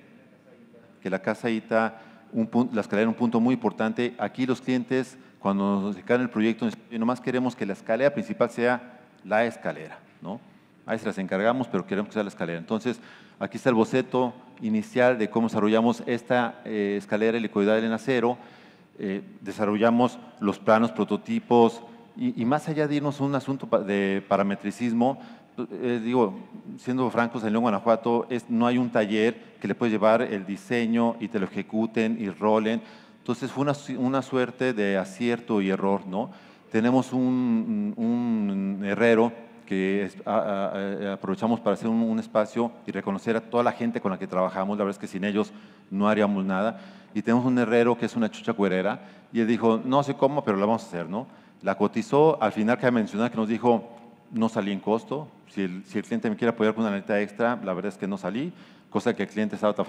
[SPEAKER 2] que la casa ITA, un, la escalera es un punto muy importante. Aquí los clientes, cuando nos dedican el proyecto, nomás queremos que la escalera principal sea la escalera, ¿no? Ahí se las encargamos, pero queremos que sea la escalera. Entonces, aquí está el boceto, inicial de cómo desarrollamos esta escalera eh, escalera helicoidal en acero, eh, desarrollamos los planos, prototipos, y, más allá de irnos a un asunto de parametricismo, eh, digo, siendo francos, en León, Guanajuato, es, no hay un taller que le puedes llevar el diseño y te lo ejecuten y rolen. Entonces fue una, una suerte de acierto y error, ¿no? Tenemos un, un herrero que ah, ah, eh, aprovechamos para hacer un, espacio y reconocer a toda la gente con la que trabajamos. La verdad es que sin ellos no haríamos nada. Y tenemos un herrero que es una chucha cuerera y él dijo, no sé cómo, pero la vamos a hacer, ¿no? La cotizó, al final cabe mencionar que nos dijo, no salí en costo. Si el, cliente me quiere apoyar con una neta extra, la verdad es que no salí, cosa que el cliente estaba tan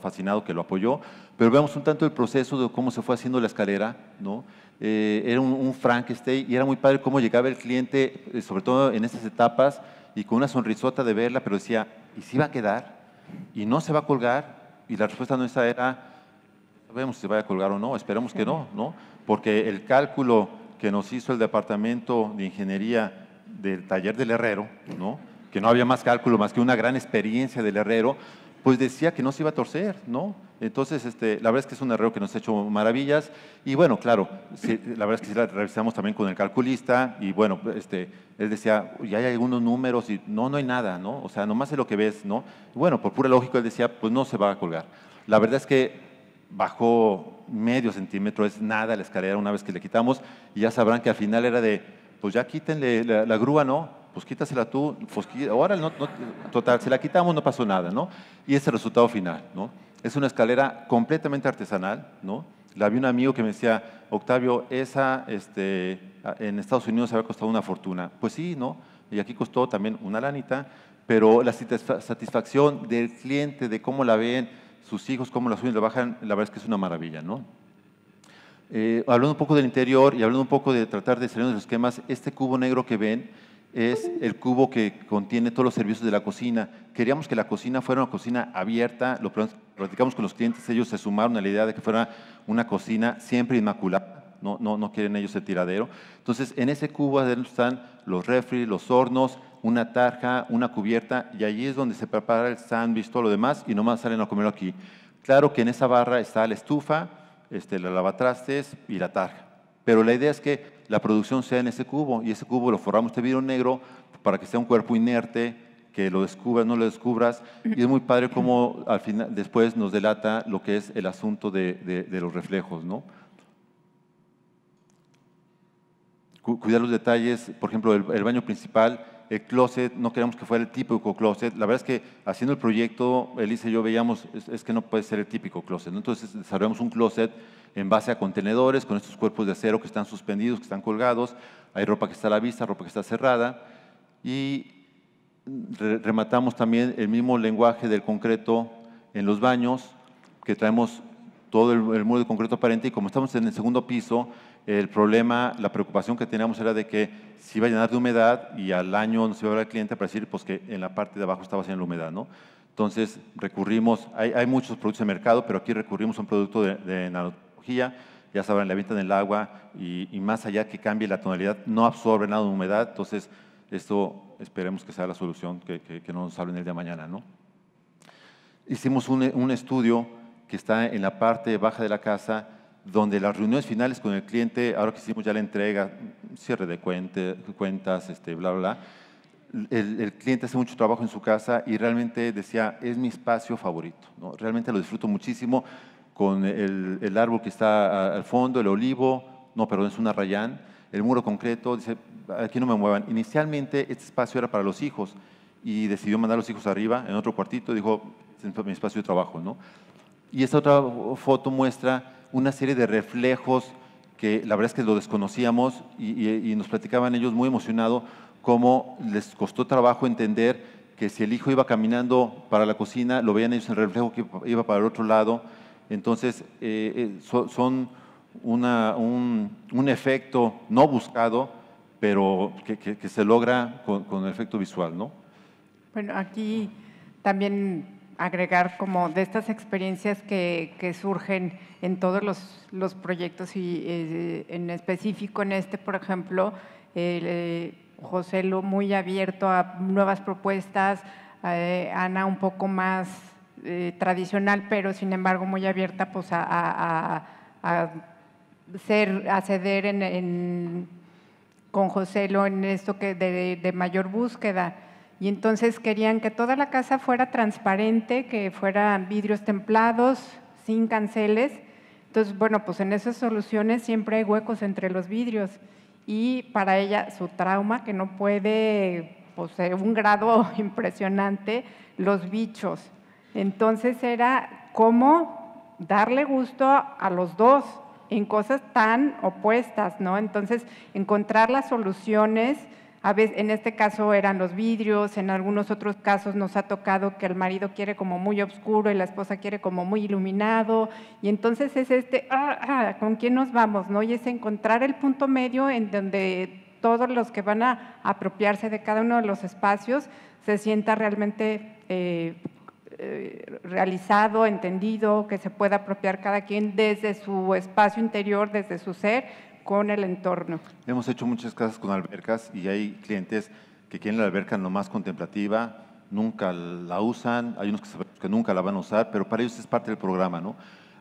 [SPEAKER 2] fascinado que lo apoyó. Pero vemos un tanto el proceso de cómo se fue haciendo la escalera, ¿no? Eh, era un, un, Frankenstein y era muy padre cómo llegaba el cliente, eh, sobre todo en esas etapas, y con una sonrisota de verla, pero decía, ¿y si va a quedar? ¿Y no se va a colgar? Y la respuesta nuestra era, sabemos si se va a colgar o no, esperamos que no, ¿no? Porque el cálculo que nos hizo el departamento de ingeniería del taller del herrero, ¿no? que no había más cálculo más que una gran experiencia del herrero, pues decía que no se iba a torcer, ¿no? Entonces, este, la verdad es que es un herrero que nos ha hecho maravillas y bueno, claro, la verdad es que sí la revisamos también con el calculista y bueno, este, él decía, ya hay algunos números y no, no hay nada, ¿no? O sea, nomás es lo que ves, ¿no? bueno, por pura lógica él decía, pues no se va a colgar. La verdad es que bajó medio centímetro, es nada la escalera una vez que le quitamos y ya sabrán que al final era de pues ya quítenle la, grúa, ¿no? Pues quítasela tú, pues ahora no, total, se la quitamos, no pasó nada, ¿no? Y ese resultado final, ¿no? Es una escalera completamente artesanal, ¿no? La vi un amigo que me decía, Octavio, esa este, en Estados Unidos se había costado una fortuna. Pues sí, ¿no? Y aquí costó también una lanita, pero la satisfacción del cliente, de cómo la ven, sus hijos, cómo la suben la bajan, la verdad es que es una maravilla, ¿no? Eh, hablando un poco del interior y hablando un poco de tratar de salir de los esquemas, este cubo negro que ven es el cubo que contiene todos los servicios de la cocina. Queríamos que la cocina fuera una cocina abierta, lo platicamos con los clientes, ellos se sumaron a la idea de que fuera una cocina siempre inmaculada, no, no, no quieren ellos el tiradero. Entonces, en ese cubo adentro están los refri, los hornos, una tarja, una cubierta, y allí es donde se prepara el sándwich, todo lo demás, y nomás salen a comerlo aquí. Claro que en esa barra está la estufa, este, la lavatrastes y la tarja. Pero la idea es que la producción sea en ese cubo y ese cubo lo forramos de vidrio negro para que sea un cuerpo inerte, que lo descubras, no lo descubras. Y es muy padre cómo al final, después nos delata lo que es el asunto de, los reflejos, ¿no? Cuidar los detalles, por ejemplo, el baño principal el closet, no queríamos que fuera el típico closet. La verdad es que haciendo el proyecto, Elisa y yo veíamos, es, que no puede ser el típico closet. Entonces desarrollamos un closet en base a contenedores, con estos cuerpos de acero que están suspendidos, que están colgados. Hay ropa que está a la vista, ropa que está cerrada. Y rematamos también el mismo lenguaje del concreto en los baños, que traemos todo el muro de concreto aparente y como estamos en el segundo piso, el problema, la preocupación que teníamos era de que si iba a llenar de humedad y al año se iba a hablar al cliente para decir pues, que en la parte de abajo estaba haciendo la humedad. ¿no? Entonces recurrimos, hay, muchos productos de mercado, pero aquí recurrimos a un producto de, analogía, ya saben, la venta en el agua y, más allá que cambie la tonalidad, no absorbe nada de humedad, entonces esto esperemos que sea la solución que, que, que no nos el día de mañana. ¿no? Hicimos un, un, estudio que está en la parte baja de la casa donde las reuniones finales con el cliente, ahora que hicimos ya la entrega, cierre de cuentas, este, bla, bla, bla el, cliente hace mucho trabajo en su casa y realmente decía, es mi espacio favorito, ¿no? realmente lo disfruto muchísimo con el, el árbol que está al fondo, el olivo, no, perdón, es una arrayán, el muro concreto, dice, aquí no me muevan. Inicialmente este espacio era para los hijos y decidió mandar a los hijos arriba, en otro cuartito, dijo, es mi espacio de trabajo, ¿no? Y esta otra foto muestra una serie de reflejos que la verdad es que lo desconocíamos y, nos platicaban ellos muy emocionado cómo les costó trabajo entender que si el hijo iba caminando para la cocina, lo veían ellos en reflejo que iba para el otro lado. Entonces, eh, eh, son una, un, un, efecto no buscado, pero que, se logra con, con, el efecto visual, ¿no?
[SPEAKER 3] Bueno, aquí también agregar como de estas experiencias que, surgen en todos los, proyectos y eh, en específico en este, por ejemplo, eh, José lo muy abierto a nuevas propuestas, eh, Ana un poco más eh, tradicional, pero sin embargo muy abierta pues, a, a, ser, ceder en, con José lo en esto que de mayor búsqueda. Y entonces querían que toda la casa fuera transparente, que fueran vidrios templados, sin canceles. Entonces, bueno, pues en esas soluciones siempre hay huecos entre los vidrios. Y para ella su trauma, que no puede, poseer pues, un grado impresionante, los bichos. Entonces era cómo darle gusto a los dos en cosas tan opuestas, ¿no? Entonces, encontrar las soluciones a veces, en este caso eran los vidrios, en algunos otros casos nos ha tocado que el marido quiere como muy oscuro y la esposa quiere como muy iluminado, y entonces es este, ah, ah, ¿con quién nos vamos? Y es encontrar el punto medio en donde todos los que van a apropiarse de cada uno de los espacios se sienta realmente eh, eh, realizado, entendido, que se pueda apropiar cada quien desde su espacio interior, desde su ser con el entorno.
[SPEAKER 2] Hemos hecho muchas casas con albercas y hay clientes que quieren la alberca más contemplativa, nunca la usan, hay unos que, nunca la van a usar, pero para ellos es parte del programa, ¿no?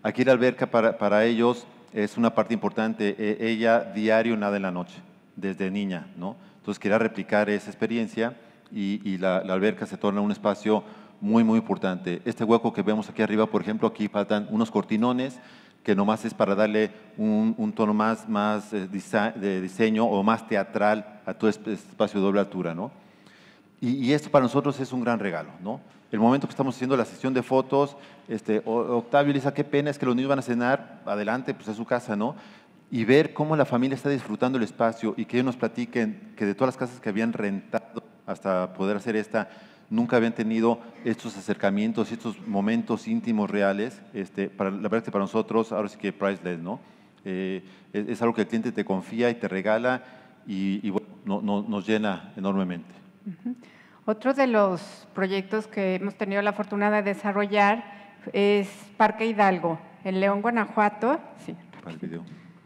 [SPEAKER 2] Aquí la alberca para, para ellos es una parte importante. E, ella diario nada en la noche, desde niña, ¿no? Entonces quería replicar esa experiencia y, la, la, alberca se torna un espacio muy, muy importante. Este hueco que vemos aquí arriba, por ejemplo, aquí faltan unos cortinones, que nomás es para darle un, tono más, más eh, de diseño o más teatral a todo espacio de doble altura, ¿no? Y, esto para nosotros es un gran regalo, ¿no? El momento que estamos haciendo la sesión de fotos, este, Octavio dice qué pena, es que los niños van a cenar, adelante, pues es su casa, ¿no? Y ver cómo la familia está disfrutando el espacio y que ellos nos platiquen que de todas las casas que habían rentado hasta poder hacer esta, nunca habían tenido estos acercamientos, estos momentos íntimos reales. Este, para, la verdad es que para nosotros, ahora sí que priceless, ¿no? Eh, es, algo que el cliente te confía y te regala y, nos llena enormemente.
[SPEAKER 3] Otro de los proyectos que hemos tenido la fortuna de desarrollar es Parque Hidalgo, en León, Guanajuato. Sí, el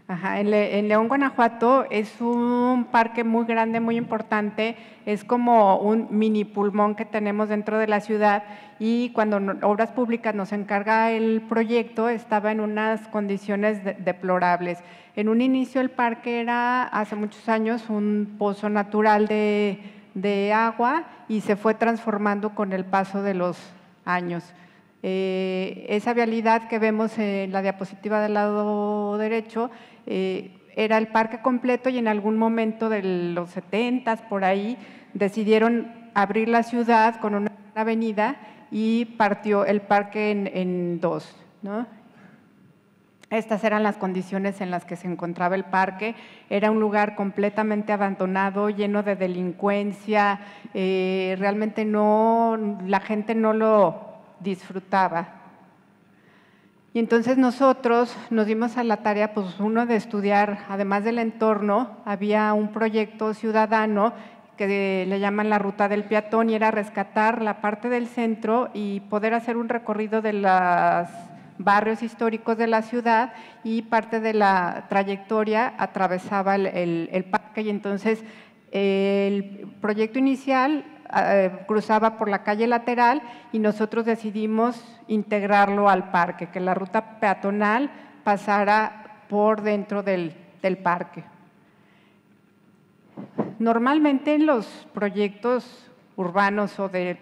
[SPEAKER 3] en, León, Guanajuato es un parque muy grande, muy importante, es como un mini pulmón que tenemos dentro de la ciudad y cuando Obras Públicas nos encarga el proyecto estaba en unas condiciones deplorables. En un inicio el parque era hace muchos años un pozo natural de, agua y se fue transformando con el paso de los años. Eh, esa vialidad que vemos en la diapositiva del lado derecho eh, era el parque completo y en algún momento de los 70 por ahí decidieron abrir la ciudad con una avenida y partió el parque en, dos. ¿no? Estas eran las condiciones en las que se encontraba el parque. Era un lugar completamente abandonado, lleno de delincuencia. Eh, realmente no, la gente no lo disfrutaba. Y entonces nosotros nos dimos a la tarea, pues uno, de estudiar, además del entorno, había un proyecto ciudadano que le llaman la ruta del peatón y era rescatar la parte del centro y poder hacer un recorrido de los barrios históricos de la ciudad y parte de la trayectoria atravesaba el, el parque y entonces el proyecto inicial eh, cruzaba por la calle lateral y nosotros decidimos integrarlo al parque, que la ruta peatonal pasara por dentro del, parque. Normalmente en los proyectos urbanos o de,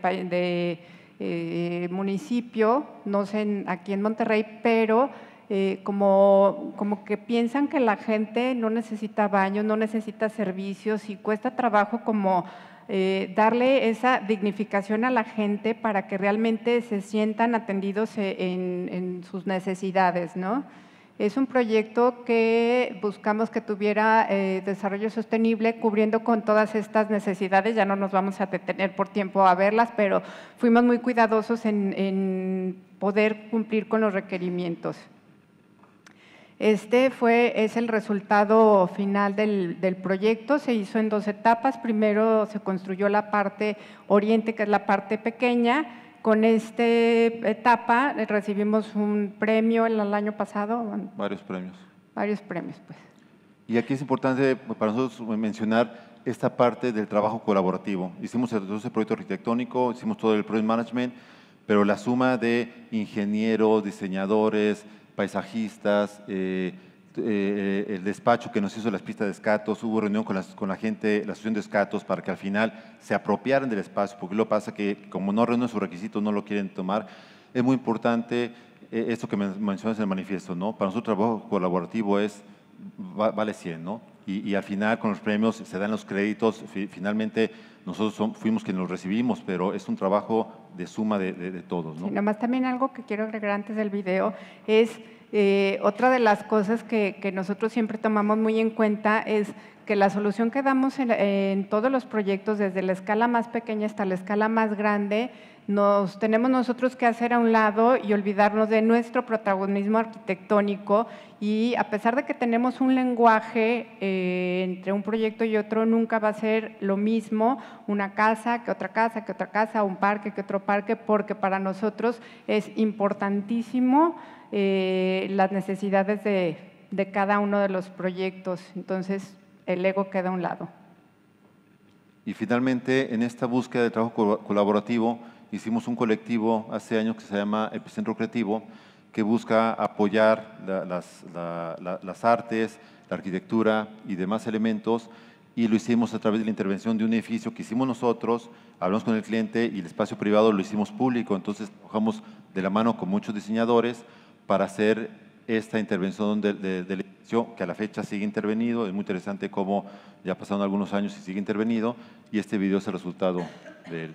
[SPEAKER 3] eh, municipio, no sé aquí en Monterrey, pero eh, como, como que piensan que la gente no necesita baño, no necesita servicios y cuesta trabajo como eh, darle esa dignificación a la gente para que realmente se sientan atendidos e, en, sus necesidades, ¿no? Es un proyecto que buscamos que tuviera eh, desarrollo sostenible cubriendo con todas estas necesidades. Ya no nos vamos a detener por tiempo a verlas, pero fuimos muy cuidadosos en poder cumplir con los requerimientos. Este fue, es el resultado final del, del, proyecto, se hizo en dos etapas. Primero se construyó la parte oriente, que es la parte pequeña. Con esta etapa recibimos un premio el, año pasado. Varios premios. Varios premios, pues.
[SPEAKER 2] Y aquí es importante pues, para nosotros mencionar esta parte del trabajo colaborativo. Hicimos el proyecto arquitectónico, hicimos todo el project management, pero la suma de ingenieros, diseñadores, paisajistas, eh, eh, eh, el despacho que nos hizo las pistas de escatos, hubo reunión con, la gente, la asociación de escatos, para que al final se apropiaran del espacio, porque lo pasa que como no reúnen sus requisitos, no lo quieren tomar. Es muy importante esto que mencionas en el manifiesto, ¿no? Para nosotros trabajo colaborativo es, vale 100, ¿no? y, al final con los premios se dan los créditos, finalmente nosotros fuimos quienes los recibimos, pero es un trabajo de suma de, todos. ¿no? Sí,
[SPEAKER 3] nomás también algo que quiero agregar antes del video es... Eh, otra de las cosas que, nosotros siempre tomamos muy en cuenta es que la solución que damos en, en todos los proyectos, desde la escala más pequeña hasta la escala más grande, nos tenemos nosotros que hacer a un lado y olvidarnos de nuestro protagonismo arquitectónico y a pesar de que tenemos un lenguaje eh, entre un proyecto y otro, nunca va a ser lo mismo una casa que otra casa, que otra casa, un parque que otro parque, porque para nosotros es importantísimo eh, las necesidades de, de cada uno de los proyectos. Entonces, el ego queda a un lado.
[SPEAKER 2] Y finalmente, en esta búsqueda de trabajo colaborativo, hicimos un colectivo hace años que se llama Epicentro Creativo, que busca apoyar las, artes, la arquitectura y demás elementos y lo hicimos a través de la intervención de un edificio que hicimos nosotros, hablamos con el cliente y el espacio privado lo hicimos público, entonces trabajamos de la mano con muchos diseñadores para hacer esta intervención del edificio que a la fecha sigue intervenido, es muy interesante cómo ya pasaron algunos años y sigue intervenido y este video es el resultado del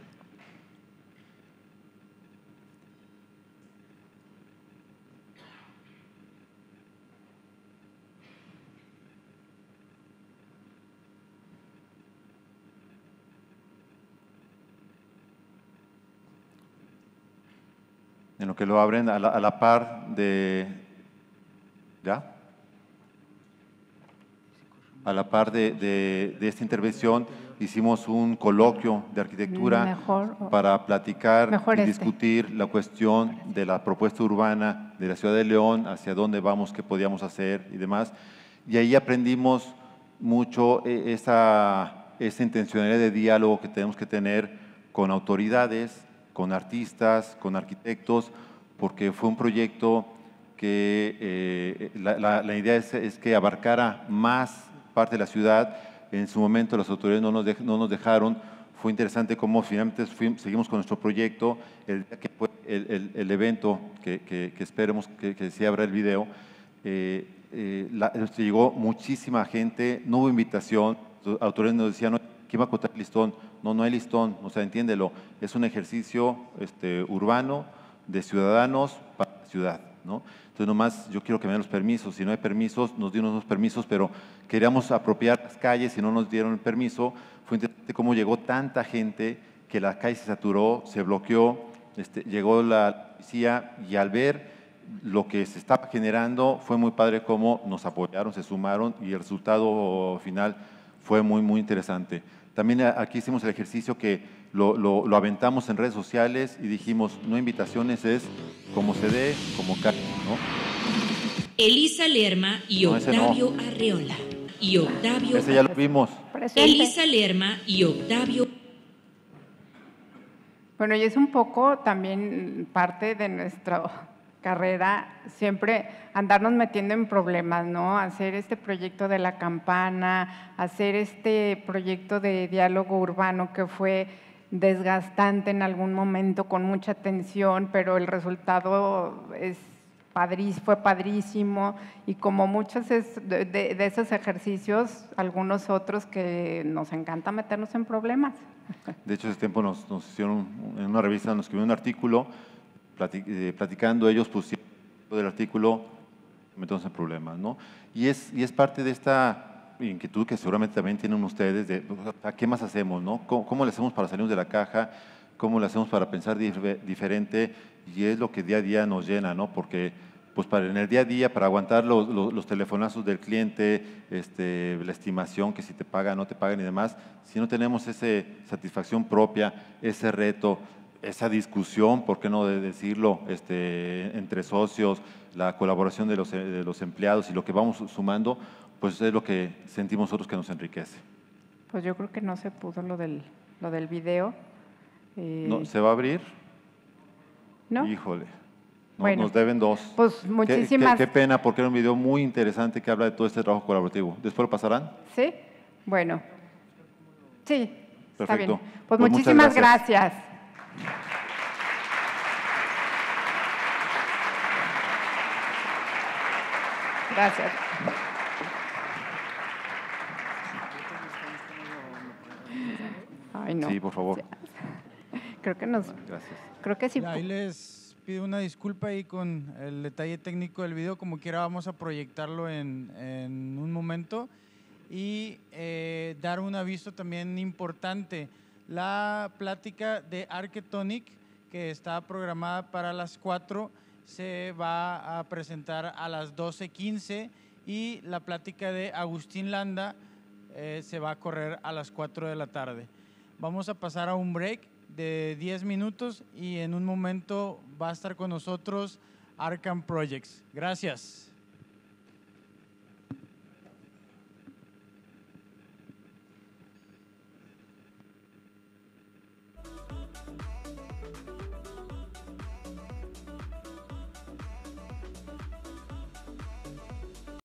[SPEAKER 2] que lo abren a la, par de... a la par de, de, esta intervención, hicimos un coloquio de arquitectura mm, para platicar y este. discutir la cuestión de la propuesta urbana de la ciudad de León, hacia dónde vamos, qué podíamos hacer y demás. Y ahí aprendimos mucho eh, esa, esa intencionalidad de diálogo que tenemos que tener con autoridades, con artistas, con arquitectos, porque fue un proyecto que eh, la, idea es, que abarcara más parte de la ciudad. En su momento las autoridades no nos, dejaron. Fue interesante cómo finalmente seguimos con nuestro proyecto. El el, evento, que, esperemos que, se abra el video, eh, eh, llegó muchísima gente, no hubo invitación, autoridades nos decían, no, ¿Quién va a cortar el listón? No, no hay listón, o sea, entiéndelo, es un ejercicio este, urbano de ciudadanos para la ciudad. ¿no? Entonces, nomás yo quiero que me den los permisos. Si no hay permisos, nos dieron los permisos, pero queríamos apropiar las calles y no nos dieron el permiso. Fue interesante cómo llegó tanta gente que la calle se saturó, se bloqueó, este, llegó la policía y al ver lo que se estaba generando, fue muy padre cómo nos apoyaron, se sumaron y el resultado final fue muy, muy interesante. También aquí hicimos el ejercicio que lo, aventamos en redes sociales y dijimos, no invitaciones, es como se dé, como cae, ¿no?
[SPEAKER 1] Elisa Lerma y Octavio Arreola. Y Octavio... Ese ya lo vimos. Elisa Lerma y
[SPEAKER 2] Octavio...
[SPEAKER 3] Bueno, y es un poco también parte de nuestro carrera, siempre andarnos metiendo en problemas, ¿no? Hacer este proyecto de la campana, hacer este proyecto de diálogo urbano que fue desgastante en algún momento con mucha tensión, pero el resultado es fue padrísimo y como muchos de, esos ejercicios, algunos otros que nos encanta meternos en problemas.
[SPEAKER 2] De hecho, ese tiempo nos, nos hicieron, en una revista nos escribió un artículo eh, platicando ellos pusieron el artículo, metemos en problemas, ¿no? Y es, y es parte de esta inquietud que seguramente también tienen ustedes de qué más hacemos, ¿no? ¿Cómo, le hacemos para salirnos de la caja? ¿Cómo le hacemos para pensar diferente? Y es lo que día a día nos llena, ¿no? Porque pues para en el día a día, para aguantar los, los, telefonazos del cliente, este, la estimación que si te pagan, no te pagan y demás, si no tenemos esa satisfacción propia, ese reto, esa discusión, por qué no decirlo, este, entre socios, la colaboración de los, de los empleados y lo que vamos sumando, pues es lo que sentimos nosotros que nos enriquece.
[SPEAKER 3] Pues yo creo que no se pudo lo del, lo del video. Eh, no, ¿Se va a abrir? No. Híjole.
[SPEAKER 2] nos deben dos. Pues muchísimas. Qué, qué, pena, porque era un video muy interesante que habla de todo este trabajo colaborativo. ¿Después lo pasarán?
[SPEAKER 3] Sí. Bueno. Sí. Perfecto. Pues, pues muchísimas gracias.
[SPEAKER 2] Gracias. Ay, no. Sí, por favor.
[SPEAKER 3] Creo que nos. Gracias. Creo que sí. Ahí les pido una disculpa ahí con el detalle técnico del video. Como quiera, vamos a proyectarlo en, en un momento y eh, dar un aviso también importante
[SPEAKER 2] la plática de Arquetonic, que está programada para las 4, se va a presentar a las 12.15 y la plática de Agustín Landa eh, se va a correr a las 4 de la tarde.
[SPEAKER 3] Vamos a pasar a un break de 10 minutos y en un momento va a estar con nosotros Arcan Projects. Gracias.